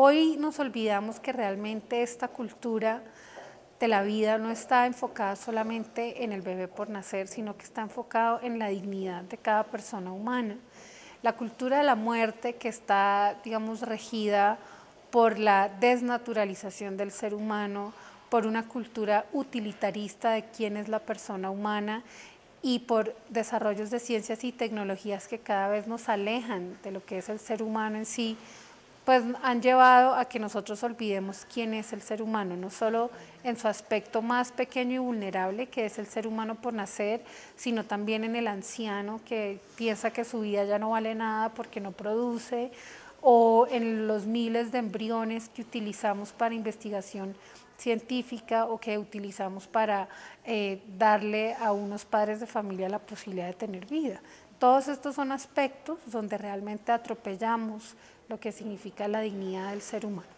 Hoy nos olvidamos que realmente esta cultura de la vida no está enfocada solamente en el bebé por nacer, sino que está enfocado en la dignidad de cada persona humana. La cultura de la muerte que está, digamos, regida por la desnaturalización del ser humano, por una cultura utilitarista de quién es la persona humana y por desarrollos de ciencias y tecnologías que cada vez nos alejan de lo que es el ser humano en sí, pues han llevado a que nosotros olvidemos quién es el ser humano, no solo en su aspecto más pequeño y vulnerable, que es el ser humano por nacer, sino también en el anciano que piensa que su vida ya no vale nada porque no produce o en los miles de embriones que utilizamos para investigación científica o que utilizamos para eh, darle a unos padres de familia la posibilidad de tener vida. Todos estos son aspectos donde realmente atropellamos lo que significa la dignidad del ser humano.